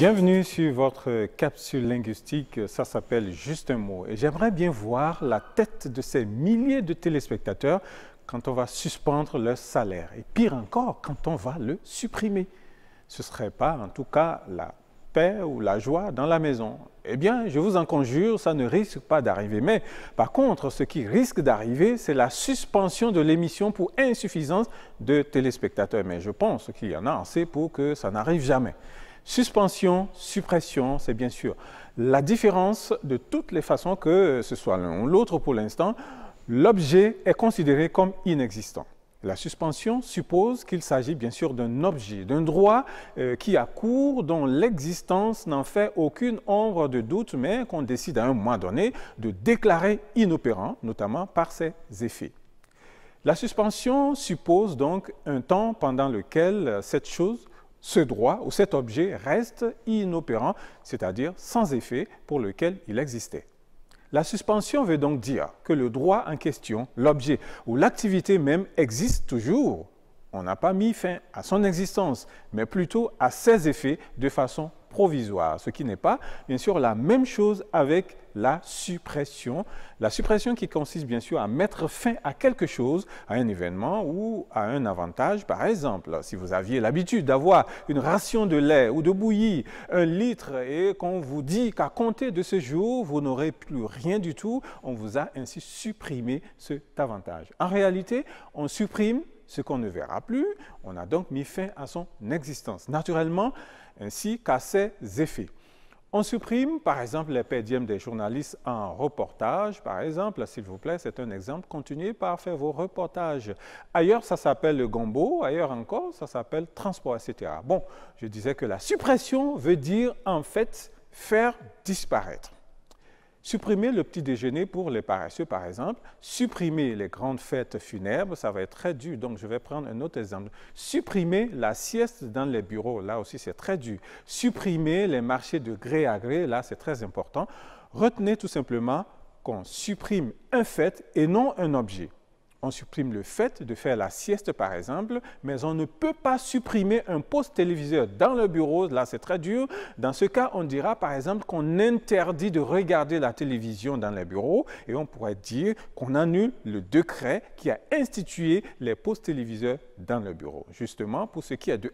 Bienvenue sur votre capsule linguistique, ça s'appelle Juste un mot. Et j'aimerais bien voir la tête de ces milliers de téléspectateurs quand on va suspendre leur salaire. Et pire encore, quand on va le supprimer. Ce ne serait pas en tout cas la paix ou la joie dans la maison. Eh bien, je vous en conjure, ça ne risque pas d'arriver. Mais par contre, ce qui risque d'arriver, c'est la suspension de l'émission pour insuffisance de téléspectateurs. Mais je pense qu'il y en a assez pour que ça n'arrive jamais. Suspension, suppression, c'est bien sûr la différence de toutes les façons que ce soit l'un ou l'autre pour l'instant, l'objet est considéré comme inexistant. La suspension suppose qu'il s'agit bien sûr d'un objet, d'un droit euh, qui a cours, dont l'existence n'en fait aucune ombre de doute, mais qu'on décide à un moment donné de déclarer inopérant, notamment par ses effets. La suspension suppose donc un temps pendant lequel cette chose ce droit ou cet objet reste inopérant, c'est-à-dire sans effet pour lequel il existait. La suspension veut donc dire que le droit en question, l'objet ou l'activité même existe toujours. On n'a pas mis fin à son existence, mais plutôt à ses effets de façon provisoire, ce qui n'est pas, bien sûr, la même chose avec la suppression. La suppression qui consiste, bien sûr, à mettre fin à quelque chose, à un événement ou à un avantage. Par exemple, si vous aviez l'habitude d'avoir une ration de lait ou de bouillie, un litre, et qu'on vous dit qu'à compter de ce jour, vous n'aurez plus rien du tout, on vous a ainsi supprimé cet avantage. En réalité, on supprime ce qu'on ne verra plus, on a donc mis fin à son existence, naturellement ainsi qu'à ses effets. On supprime, par exemple, les pédiums des journalistes en reportage, par exemple, s'il vous plaît, c'est un exemple. Continuez par faire vos reportages. Ailleurs, ça s'appelle le gombo, ailleurs encore, ça s'appelle transport, etc. Bon, je disais que la suppression veut dire, en fait, faire disparaître. Supprimer le petit déjeuner pour les paresseux, par exemple. Supprimer les grandes fêtes funèbres, ça va être très dur. Donc, je vais prendre un autre exemple. Supprimer la sieste dans les bureaux, là aussi, c'est très dur. Supprimer les marchés de gré à gré, là, c'est très important. Retenez tout simplement qu'on supprime un fait et non un objet on supprime le fait de faire la sieste, par exemple, mais on ne peut pas supprimer un poste téléviseur dans le bureau. Là, c'est très dur. Dans ce cas, on dira, par exemple, qu'on interdit de regarder la télévision dans les bureaux et on pourrait dire qu'on annule le décret qui a institué les postes téléviseurs dans le bureau. Justement, pour ce qui est de